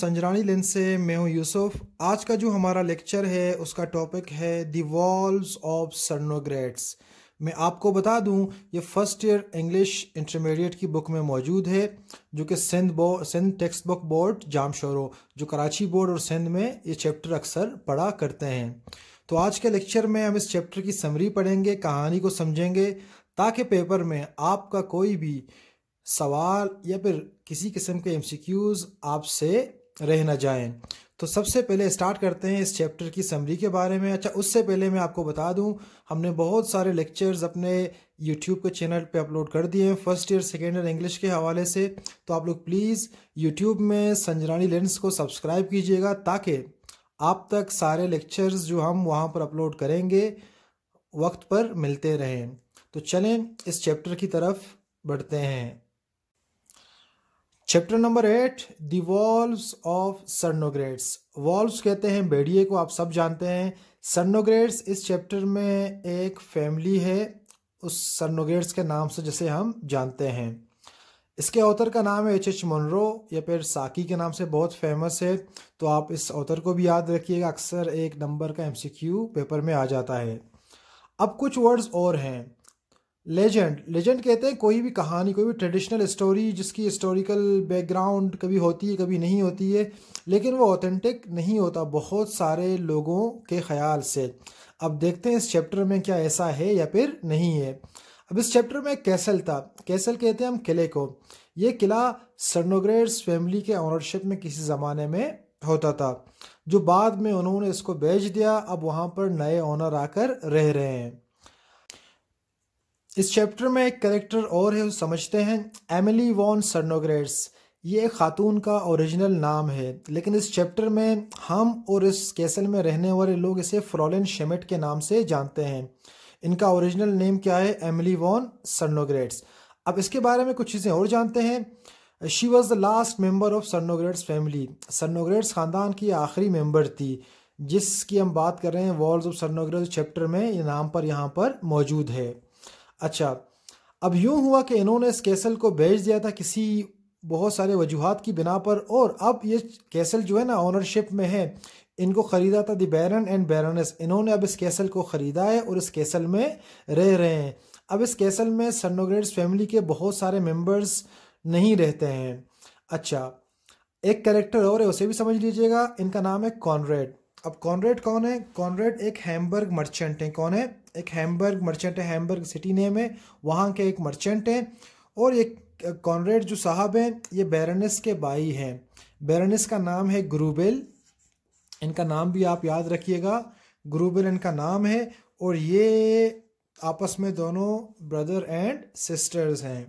Sanjrani lens से मैं हूं यूसुफ आज का जो हमारा लेक्चर है उसका टॉपिक है दी वॉल्स ऑफ सर्नोग्रेट्स मैं आपको बता दूं ये फर्स्ट ईयर इंग्लिश इंटरमीडिएट की बुक में मौजूद है जो कि सिंध बो Sindh text book board Jamshoro जो कराची बोर्ड और सिंध में ये चैप्टर अक्सर पढ़ा करते हैं तो आज के लेक्चर में हम इस चैप्टर की समरी पढ़ेंगे कहानी को समझेंगे ताकि पेपर में आपका कोई भी सवाल या फिर किसी किस्म के एम आपसे रह ना जाए तो सबसे पहले स्टार्ट करते हैं इस चैप्टर की समरी के बारे में अच्छा उससे पहले मैं आपको बता दूं हमने बहुत सारे लेक्चर्स अपने यूट्यूब के चैनल पे अपलोड कर दिए हैं first year second year English के हवाले से तो आप लोग प्लीज़ यूट्यूब में संजरानी लेंस को सब्सक्राइब कीजिएगा ताकि आप तक सारे लेक्चर्स जो हम वहाँ पर अपलोड करेंगे वक्त पर मिलते रहें तो चलें इस चैप्टर की तरफ बढ़ते हैं chapter number eight the of Cernogratz wolves कहते हैं बेड़िए को आप सब जानते हैं सर्नोग्रेट्स इस चैप्टर में एक फैमिली है उस सर्नोग्रेट्स के नाम से जैसे हम जानते हैं इसके ऑथर का नाम है एच एच मनरो या फिर साकी के नाम से बहुत फेमस है तो आप इस ऑथर को भी याद रखिएगा अक्सर एक नंबर का एमसीक्यू पेपर में आ जाता है अब कुछ वर्ड्स और हैं लेजेंड लेजेंड कहते हैं कोई भी कहानी कोई भी ट्रेडिशनल स्टोरी जिसकी हिस्टोरिकल बैकग्राउंड कभी होती है कभी नहीं होती है लेकिन वो ऑथेंटिक नहीं होता बहुत सारे लोगों के ख्याल से अब देखते हैं इस चैप्टर में क्या ऐसा है या फिर नहीं है अब इस चैप्टर में कैसल था कैसल कहते हैं हम किले को ये किला सर्नोग्रेड्स फैमिली के ऑनरशिप में किसी ज़माने में होता था जो बाद में उन्होंने इसको बेच दिया अब वहाँ पर नए ऑनर आकर रह रहे हैं इस चैप्टर में एक करेक्टर और है समझते हैं एमिली वॉन सर्नोग्रेट्स ये एक खातून का ओरिजिनल नाम है लेकिन इस चैप्टर में हम और इस कैसल में रहने वाले लोग इसे फ्रॉलिन शेमेट के नाम से जानते हैं इनका ओरिजिनल नेम क्या है एमिली वॉन सर्नोग्रेट्स अब इसके बारे में कुछ चीज़ें और जानते हैं she was the last member of Cernogratz family Cernogratz ख़ानदान की आखिरी मेम्बर थी जिसकी हम बात कर रहे हैं वॉल्स ऑफ सर्नोग्रेट्स चैप्टर में ये नाम पर यहाँ पर मौजूद है अच्छा अब यूं हुआ कि इन्होंने इस कैसल को बेच दिया था किसी बहुत सारे वजूहत की बिना पर और अब ये कैसल जो है ना ऑनरशिप में है इनको ख़रीदा था दी बैरन एंड बैरनस इन्होंने अब इस कैसल को ख़रीदा है और इस कैसल में रह रहे हैं अब इस कैसल में सन्नोग्रेड्स फैमिली के बहुत सारे मेंबर्स नहीं रहते हैं अच्छा एक कैरेक्टर और है उसे भी समझ लीजिएगा इनका नाम है कॉनरेड अब कॉनरेड कौन है कॉनरेड एक हैमबर्ग मर्चेंट है कौन है एक हैमबर्ग मर्चेंट है हैमबर्ग सिटी नेम है वहाँ के एक मर्चेंट हैं और एक कॉनरेड जो साहब हैं ये बैरनिस के बाई हैं बैरनस का नाम है ग्रूबेल इनका नाम भी आप याद रखिएगा ग्रूबेल इनका नाम है और ये आपस में दोनों ब्रदर एंड सिस्टर्स हैं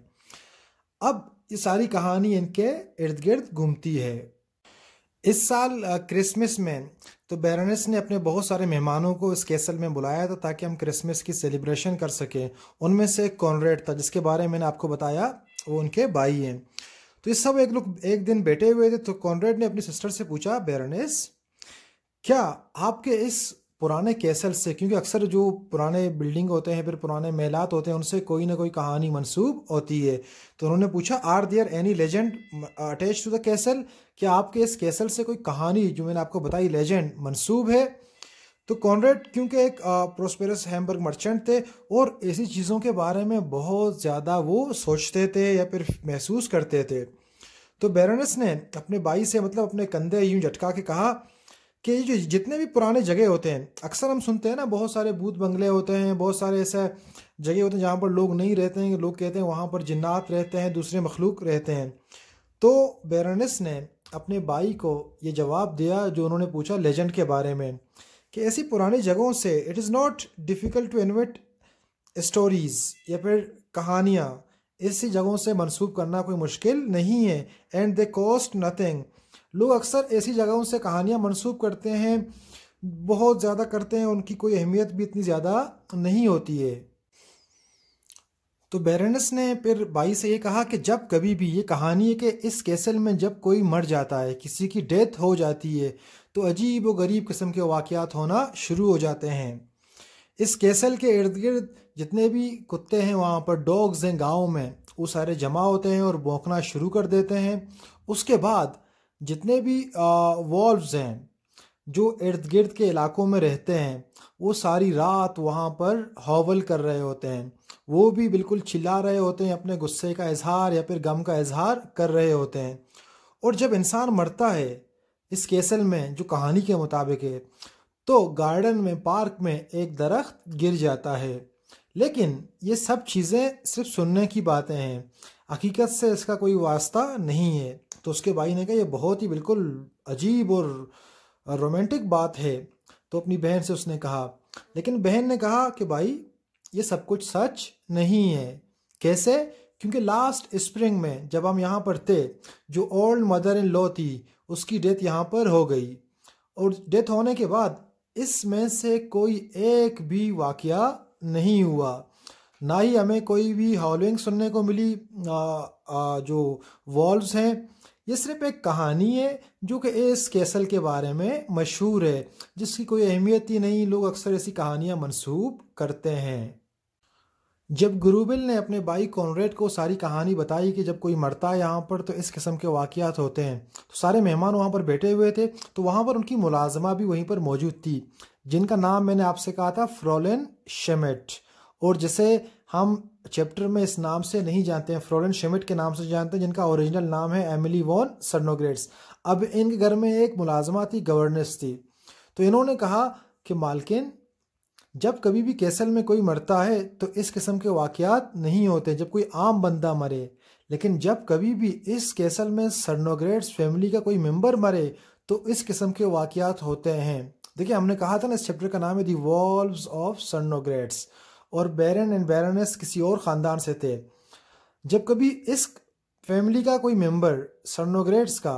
अब ये सारी कहानी इनके इर्द गिर्द घूमती है इस साल क्रिसमस में तो बैरोनेस ने अपने बहुत सारे मेहमानों को इस कैसल में बुलाया था ताकि हम क्रिसमस की सेलिब्रेशन कर सकें उनमें से एक कॉनरेड था जिसके बारे में मैंने आपको बताया वो उनके भाई हैं तो इस सब एक लोग एक दिन बैठे हुए थे तो कॉनरेड ने अपनी सिस्टर से पूछा बैरोनेस क्या आपके इस पुराने कैसल से क्योंकि अक्सर जो पुराने बिल्डिंग होते हैं फिर पुराने महिलात होते हैं उनसे कोई ना कोई कहानी मंसूब होती है तो उन्होंने पूछा are there any legend attach to the castle क्या आपके इस कैसल से कोई कहानी जो मैंने आपको बताई लेजेंड मंसूब है तो कॉन्रेड क्योंकि एक प्रोस्पेरस हैम्बर्ग मर्चेंट थे और ऐसी चीज़ों के बारे में बहुत ज़्यादा वो सोचते थे या फिर महसूस करते थे तो बैरनस ने अपने बाई से मतलब अपने कंधे यूं झटका के कहा कि जो जितने भी पुराने जगह होते हैं अक्सर हम सुनते हैं ना बहुत सारे भूत बंगले होते हैं बहुत सारे ऐसे जगह होते हैं जहाँ पर लोग नहीं रहते हैं लोग कहते हैं वहाँ पर जिन्नात रहते हैं दूसरे मखलूक रहते हैं तो बैरनस ने अपने भाई को ये जवाब दिया जो उन्होंने पूछा लेजेंड के बारे में कि ऐसी पुरानी जगहों से it is not difficult to invent stories या फिर कहानियाँ ऐसी जगहों से मनसूब करना कोई मुश्किल नहीं है एंड दे कॉस्ट नथिंग लोग अक्सर ऐसी जगहों से कहानियाँ मनसूब करते हैं बहुत ज़्यादा करते हैं उनकी कोई अहमियत भी इतनी ज़्यादा नहीं होती है तो बैरनस ने फिर भाई से ये कहा कि जब कभी भी ये कहानी है कि इस कैसल में जब कोई मर जाता है किसी की डेथ हो जाती है तो अजीब व गरीब किस्म के वाक़ात होना शुरू हो जाते हैं इस कैसल के इर्द गिर्द जितने भी कुत्ते हैं वहाँ पर डॉग्स हैं गाँव में वो सारे जमा होते हैं और भौंकना शुरू कर देते हैं उसके बाद जितने भी वॉल्व्स हैं जो इर्द गिर्द के इलाकों में रहते हैं वो सारी रात वहाँ पर हॉवल कर रहे होते हैं वो भी बिल्कुल चिल्ला रहे होते हैं अपने गुस्से का इजहार या फिर गम का इजहार कर रहे होते हैं और जब इंसान मरता है इस केसल में जो कहानी के मुताबिक है तो गार्डन में पार्क में एक दरख्त गिर जाता है लेकिन ये सब चीज़ें सिर्फ सुनने की बातें हैं हकीकत से इसका कोई वास्ता नहीं है तो उसके भाई ने कहा यह बहुत ही बिल्कुल अजीब और रोमांटिक बात है तो अपनी बहन से उसने कहा लेकिन बहन ने कहा कि भाई ये सब कुछ सच नहीं है कैसे क्योंकि लास्ट स्प्रिंग में जब हम यहाँ पर थे जो ओल्ड मदर इन लॉ थी उसकी डेथ यहाँ पर हो गई और डेथ होने के बाद इसमें से कोई एक भी वाक़ नहीं हुआ ना ही हमें कोई भी हॉलिंग सुनने को मिली आ, आ, जो वॉल्व हैं ये सिर्फ एक कहानी है जो कि इस कैसल के बारे में मशहूर है जिसकी कोई अहमियत ही नहीं लोग अक्सर ऐसी कहानियाँ मनसूब करते हैं जब गुरुबिल ने अपने भाई कॉनरेड को सारी कहानी बताई कि जब कोई मरता है यहाँ पर तो इस किस्म के वाक़ात होते हैं तो सारे मेहमान वहाँ पर बैठे हुए थे तो वहाँ पर उनकी मुलाजमा भी वहीं पर मौजूद थी जिनका नाम मैंने आपसे कहा था फ़्रोलिन शेमेट और जिसे हम चैप्टर में इस नाम से नहीं जानते हैं फ्लोरेंस शेमिट के नाम से जानते हैं जिनका ओरिजिनल नाम है एमिली वॉन सर्नोग्रेट्स अब इनके घर में एक मुलाजमा थी गवर्नेंस थी तो इन्होंने कहा कि मालकिन जब कभी भी कैसल में कोई मरता है तो इस किस्म के वाकयात नहीं होते जब कोई आम बंदा मरे लेकिन जब कभी भी इस कैसल में सर्नोग्रेट्स फैमिली का कोई मेम्बर मरे तो इस किस्म के वाकयात होते हैं देखिए हमने कहा था ना इस चैप्टर का नाम है दी वॉल्व ऑफ सर्नोग्रेट्स और बैरन एंड बैरनस किसी और ख़ानदान से थे जब कभी इस फैमिली का कोई मेंबर सर्नोग्रेट्स का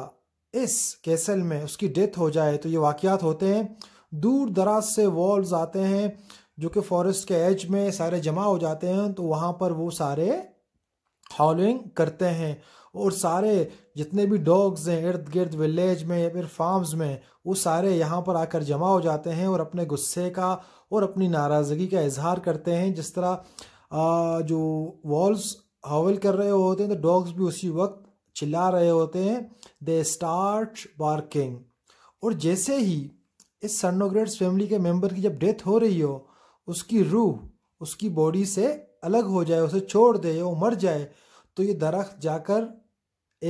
इस कैसल में उसकी डेथ हो जाए तो ये वाक़ात होते हैं दूर दराज से वॉल्स आते हैं जो कि फॉरेस्ट के एज में सारे जमा हो जाते हैं तो वहाँ पर वो सारे हॉलिंग करते हैं और सारे जितने भी डॉग्स हैं इर्द गिर्द विलेज में या फिर फार्म्स में वो सारे यहाँ पर आकर जमा हो जाते हैं और अपने गुस्से का और अपनी नाराज़गी का इजहार करते हैं जिस तरह आ, जो वॉल्स हावल कर रहे होते हैं तो डॉग्स भी उसी वक्त चिल्ला रहे होते हैं दे स्टार्ट बार्किंग और जैसे ही इस सनोग्रेट्स फैमिली के मेंबर की जब डेथ हो रही हो उसकी रूह उसकी बॉडी से अलग हो जाए उसे छोड़ दे वो मर जाए तो ये दरख्त जाकर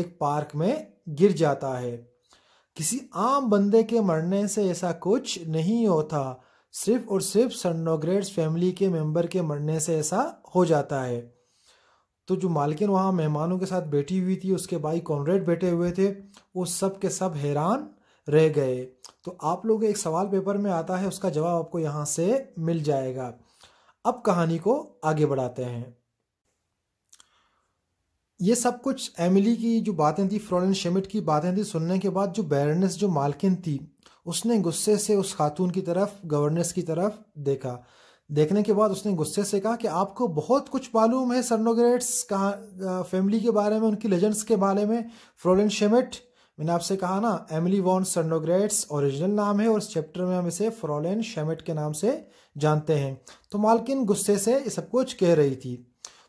एक पार्क में गिर जाता है किसी आम बंदे के मरने से ऐसा कुछ नहीं होता सिर्फ और सिर्फ सन्नोग्रेट्स फैमिली के मेंबर के मरने से ऐसा हो जाता है तो जो मालकिन वहाँ मेहमानों के साथ बैठी हुई थी उसके भाई कॉनरेड बैठे हुए थे वो सब के सब हैरान रह गए तो आप लोग एक सवाल पेपर में आता है उसका जवाब आपको यहाँ से मिल जाएगा अब कहानी को आगे बढ़ाते हैं ये सब कुछ एमिली की जो बातें थी फ्लोरेंस शेमिट की बातें थी सुनने के बाद जो बैरनेस जो मालकिन थी उसने गुस्से से उस खातून की तरफ गवर्नेस की तरफ देखा देखने के बाद उसने गुस्से से कहा कि आपको बहुत कुछ मालूम है सरनोग्रेट्स कहा फैमिली के बारे में उनकी लेजेंड्स के बारे में फ्रोलिन शेमेट मैंने आपसे कहा ना एमिली वॉन सरनोग्रेट्स ओरिजिनल नाम है और इस चैप्टर में हम इसे फ्रोलिन शेमेट के नाम से जानते हैं तो मालकिन गुस्से से ये सब कुछ कह रही थी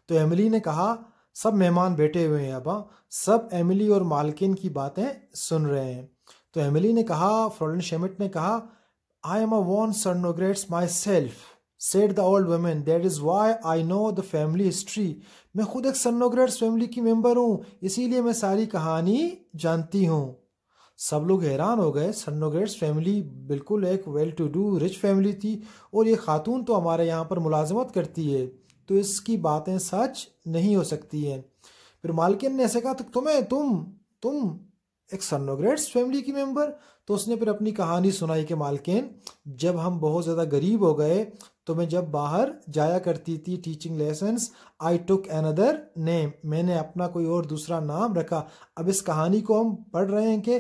तो एमिली ने कहा सब मेहमान बैठे हुए हैं अब हाँ। सब एमिली और मालकिन की बातें सुन रहे हैं तो एमिली ने कहा फ्रॉलिन शेमिट ने कहा I am a von Cernogratz myself said the old women that is why I know the family history मैं खुद एक सर्नोग्रेट्स फैमिली की मेम्बर हूँ इसीलिए मैं सारी कहानी जानती हूँ सब लोग हैरान हो गए सन्नोग्रेट्स फैमिली बिल्कुल एक well to do rich family थी और ये खातून तो हमारे यहाँ पर मुलाजमत करती है तो इसकी बातें सच नहीं हो सकती हैं फिर मालकिन ने ऐसे कहा तो तुम्हें तुम तुम एक सन्नोग्रेट्स फैमिली की मेंबर तो उसने फिर अपनी कहानी सुनाई के मालकिन जब हम बहुत ज़्यादा गरीब हो गए तो मैं जब बाहर जाया करती थी teaching lessons I took another name मैंने अपना कोई और दूसरा नाम रखा अब इस कहानी को हम पढ़ रहे हैं कि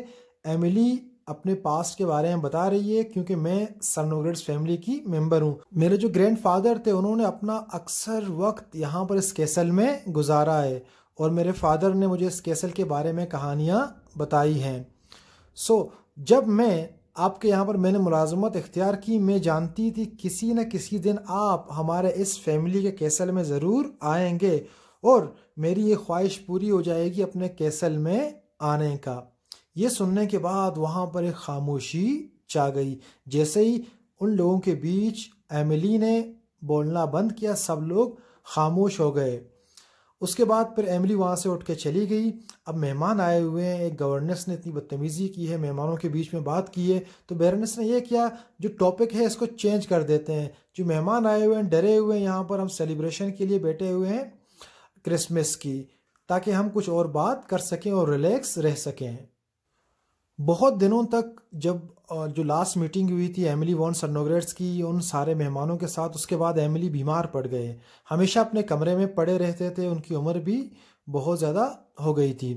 एमिली अपने पास्ट के बारे में बता रही है क्योंकि मैं सनोग्रेट्स फैमिली की मेंबर हूँ मेरे जो ग्रैंडफादर थे उन्होंने अपना अक्सर वक्त यहाँ पर इस कैसल में गुजारा है और मेरे फादर ने मुझे इस कैसल के बारे में कहानियाँ बताई हैं सो जब मैं आपके यहाँ पर मैंने मुलाजमत इख्तियार की मैं जानती थी किसी न किसी दिन आप हमारे इस फैमिली के कैसल में ज़रूर आएंगे और मेरी ये ख्वाहिश पूरी हो जाएगी अपने कैसल में आने का ये सुनने के बाद वहाँ पर एक खामोशी छा गई जैसे ही उन लोगों के बीच एमिली ने बोलना बंद किया सब लोग खामोश हो गए उसके बाद फिर एमली वहाँ से उठ के चली गई अब मेहमान आए हुए हैं एक गवर्नेंस ने इतनी बदतमीज़ी की है मेहमानों के बीच में बात की है तो बैरनेस ने यह किया जो टॉपिक है इसको चेंज कर देते हैं जो मेहमान आए हुए हैं डरे हुए हैं यहाँ पर हम सेलिब्रेशन के लिए बैठे हुए हैं क्रिसमस की ताकि हम कुछ और बात कर सकें और रिलैक्स रह सकें बहुत दिनों तक जब जो लास्ट मीटिंग हुई थी एमिली वॉन सन्नोग्रेट्स की उन सारे मेहमानों के साथ उसके बाद एमिली बीमार पड़ गए हमेशा अपने कमरे में पड़े रहते थे उनकी उम्र भी बहुत ज़्यादा हो गई थी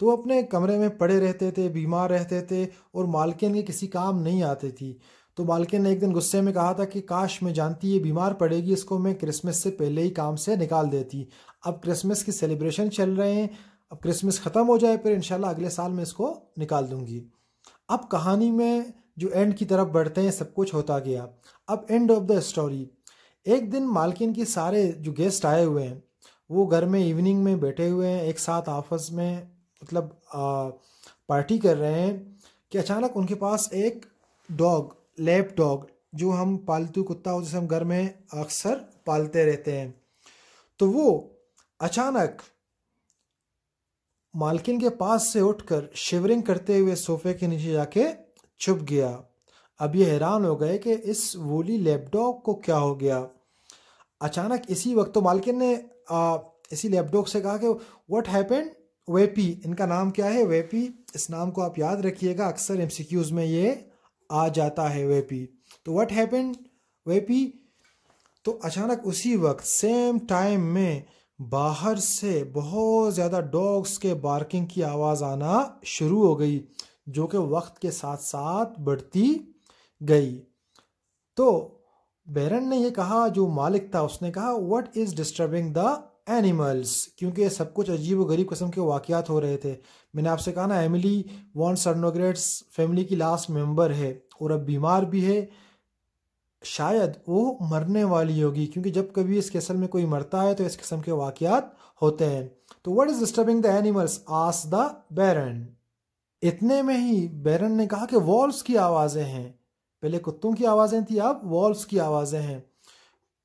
तो अपने कमरे में पड़े रहते थे बीमार रहते थे और मालकिन के किसी काम नहीं आते थी तो मालकिन ने एक दिन गुस्से में कहा था कि काश मैं जानती ये बीमार पड़ेगी इसको मैं क्रिसमस से पहले ही काम से निकाल देती अब क्रिसमस की सेलिब्रेशन चल रहे हैं अब क्रिसमस ख़त्म हो जाए फिर इंशाल्लाह अगले साल में इसको निकाल दूंगी अब कहानी में जो एंड की तरफ बढ़ते हैं सब कुछ होता गया अब एंड ऑफ द स्टोरी एक दिन मालकिन के सारे जो गेस्ट आए हुए हैं वो घर में इवनिंग में बैठे हुए हैं एक साथ ऑफिस में मतलब आ, पार्टी कर रहे हैं कि अचानक उनके पास एक डॉग लैब डॉग जो हम पालतू कुत्ता हो जिसे हम घर में अक्सर पालते रहते हैं तो वो अचानक मालकिन के पास से उठकर शिवरिंग करते हुए सोफे के नीचे जाके छुप गया अब ये हैरान हो गए कि इस वोली लैपटॉप को क्या हो गया अचानक इसी वक्त तो मालकिन ने आ, इसी लैपटॉप से कहा कि व्हाट हैपेंड वेपी इनका नाम क्या है वेपी इस नाम को आप याद रखिएगा अक्सर एम में ये आ जाता है वेपी तो व्हाट हैपेंड वेपी तो अचानक उसी वक्त सेम टाइम में बाहर से बहुत ज़्यादा डॉग्स के बार्किंग की आवाज़ आना शुरू हो गई जो कि वक्त के साथ साथ बढ़ती गई तो बैरन ने यह कहा जो मालिक था उसने कहा what is disturbing the animals क्योंकि सब कुछ अजीब और गरीब कस्म के वाकयात हो रहे थे मैंने आपसे कहा ना एमिली वॉन सर्नोग्रेट्स फैमिली की लास्ट मेंबर है और अब बीमार भी है शायद वो मरने वाली होगी क्योंकि जब कभी इस किस्म में कोई मरता है तो इस किस्म के वाक़ात होते हैं तो what is disturbing the animals आस द बैरन इतने में ही बैरन ने कहा कि वॉल्स की आवाज़ें हैं पहले कुत्तों की आवाज़ें थी अब वॉल्स की आवाज़ें हैं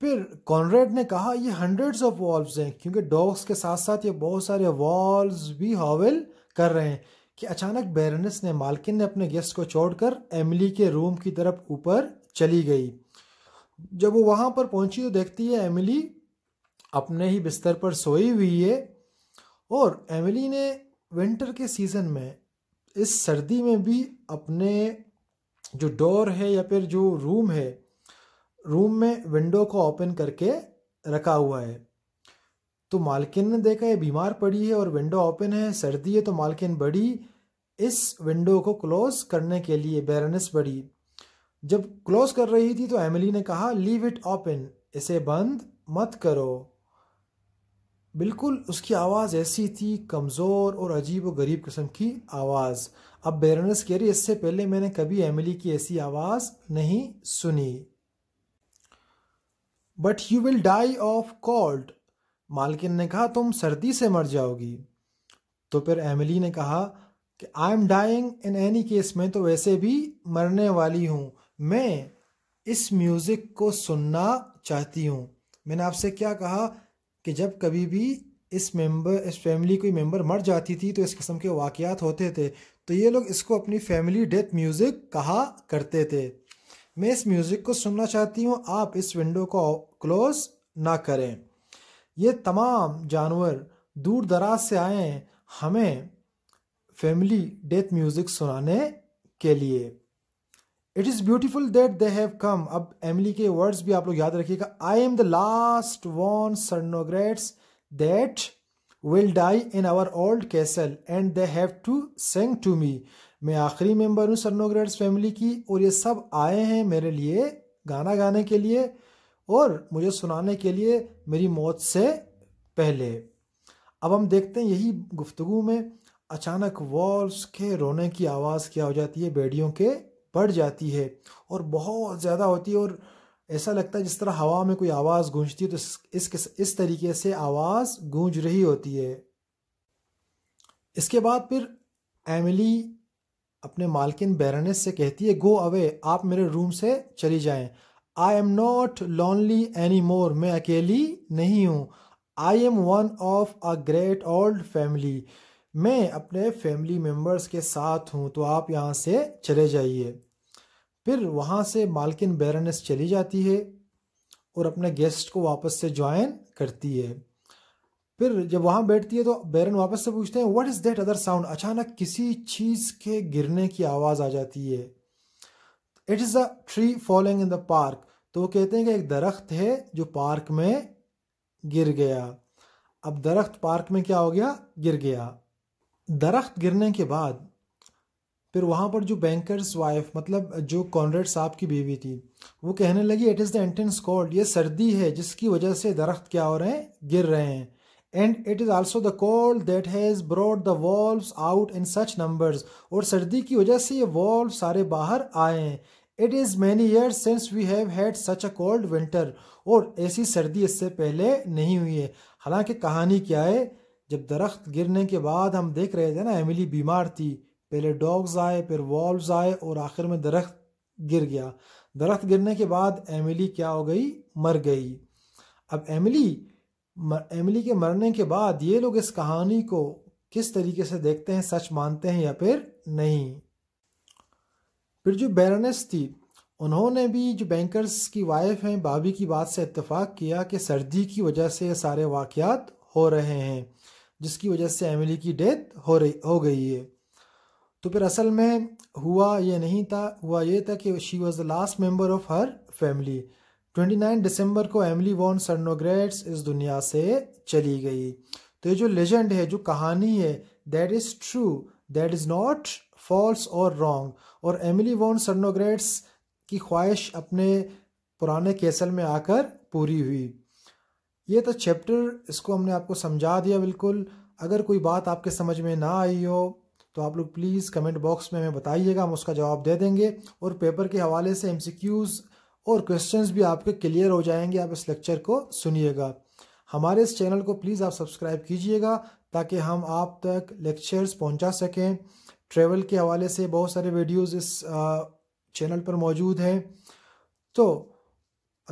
फिर कॉनरेड ने कहा ये हंड्रेड्स ऑफ वॉल्व्स हैं क्योंकि डॉग्स के साथ साथ ये बहुत सारे वॉल्व भी हॉवेल कर रहे हैं कि अचानक बैरनस ने मालकिन ने अपने गेस्ट को छोड़कर एमिली के रूम की तरफ ऊपर चली गई जब वो वहां पर पहुंची तो देखती है एमिली अपने ही बिस्तर पर सोई हुई है और एमिली ने विंटर के सीज़न में इस सर्दी में भी अपने जो डोर है या फिर जो रूम है रूम में विंडो को ओपन करके रखा हुआ है तो मालकिन ने देखा ये बीमार पड़ी है और विंडो ओपन है सर्दी है तो मालकिन बड़ी इस विंडो को क्लोज करने के लिए बैरनस बड़ी जब क्लोज कर रही थी तो एमिली ने कहा लीव इट ओपन इसे बंद मत करो बिल्कुल उसकी आवाज़ ऐसी थी कमज़ोर और अजीब और गरीब किस्म की आवाज़ अब बेरनस कह रही इससे पहले मैंने कभी एमिली की ऐसी आवाज़ नहीं सुनी but you will die of cold मालकिन ने कहा तुम सर्दी से मर जाओगी तो फिर एमिली ने कहा कि I am dying in any case में तो वैसे भी मरने वाली हूँ मैं इस म्यूज़िक को सुनना चाहती हूँ मैंने आपसे क्या कहा कि जब कभी भी इस मेंबर इस फैमिली कोई मेंबर मर जाती थी तो इस किस्म के वाकयात होते थे तो ये लोग इसको अपनी फैमिली डेथ म्यूज़िक कहा करते थे मैं इस म्यूज़िक को सुनना चाहती हूँ आप इस विंडो को क्लोज़ ना करें ये तमाम जानवर दूर दराज से आए हमें फैमिली डेथ म्यूज़िक सुनाने के लिए it is beautiful that they have come अब एमली के वर्ड्स भी आप लोग याद रखिएगा I am the last von Cernogratz that will die in our old castle and they have to sing to me मैं आखिरी मेंबर हूँ सर्नोग्रेट्स फैमिली की और ये सब आए हैं मेरे लिए गाना गाने के लिए और मुझे सुनाने के लिए मेरी मौत से पहले अब हम देखते हैं यही गुफ्तगु में अचानक वॉल्स के रोने की आवाज़ क्या हो जाती है बेड़ियों के बढ़ जाती है और बहुत ज़्यादा होती है और ऐसा लगता है जिस तरह हवा में कोई आवाज़ गूंजती है तो इस इस तरीके से आवाज़ गूंज रही होती है इसके बाद फिर एमिली अपने मालकिन बैरनेस से कहती है गो अवे आप मेरे रूम से चली जाएं I am not lonely any more मैं अकेली नहीं हूँ I am one of a great old family मैं अपने फैमिली मेम्बर्स के साथ हूँ तो आप यहाँ से चले जाइए फिर वहाँ से मालकिन बैरनेस चली जाती है और अपने गेस्ट को वापस से ज्वाइन करती है फिर जब वहाँ बैठती है तो बैरन वापस से पूछते हैं what is that other sound अचानक किसी चीज़ के गिरने की आवाज़ आ जाती है it is a tree falling in the park तो वो कहते हैं कि एक दरख्त है जो पार्क में गिर गया अब दरख्त पार्क में क्या हो गया गिर गया दरख्त गिरने के बाद फिर वहाँ पर जो बैंकर्स वाइफ मतलब जो कॉनरेड साहब की बीवी थी वो कहने लगी it is the intense cold ये सर्दी है जिसकी वजह से दरख्त क्या हो रहे हैं गिर रहे हैं and it is also the cold that has brought the wolves out in such numbers और सर्दी की वजह से ये वॉल्व सारे बाहर आए हैं it is many year since we have had such a cold winter और ऐसी सर्दी इससे पहले नहीं हुई है हालांकि कहानी क्या है जब दरख्त गिरने के बाद हम देख रहे थे ना एमिली बीमार थी पहले डॉग्स आए फिर वॉल्व आए और आखिर में दरख्त गिर गया दरख्त गिरने के बाद एमिली क्या हो गई मर गई अब एमिली एमिली के मरने के बाद ये लोग इस कहानी को किस तरीके से देखते हैं सच मानते हैं या फिर नहीं फिर जो बैरनेस थी उन्होंने भी जो बैंकर्स की वाइफ हैं भाभी की बात से इतफाक किया कि सर्दी की वजह से ये सारे वाक़ हो रहे हैं जिसकी वजह से एमिली की डेथ हो रही हो गई है तो फिर असल में हुआ ये नहीं था हुआ ये था कि she was the last member of her family 29 दिसंबर को एमिली वॉन सर्नोग्रेट्स इस दुनिया से चली गई तो ये जो लेजेंड है जो कहानी है that is true that is not false और रॉन्ग और एमिली वॉन सर्नोग्रेट्स की ख्वाहिश अपने पुराने केसल में आकर पूरी हुई ये था चैप्टर इसको हमने आपको समझा दिया बिल्कुल अगर कोई बात आपके समझ में ना आई हो तो आप लोग प्लीज़ कमेंट बॉक्स में हमें बताइएगा हम उसका जवाब दे देंगे और पेपर के हवाले से एम और क्वेश्चंस भी आपके क्लियर हो जाएंगे आप इस लेक्चर को सुनिएगा हमारे इस चैनल को प्लीज़ आप सब्सक्राइब कीजिएगा ताकि हम आप तक लेक्चर्स पहुंचा सकें ट्रेवल के हवाले से बहुत सारे वीडियोस इस चैनल पर मौजूद हैं तो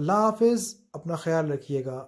अल्लाह हाफिज़ अपना ख्याल रखिएगा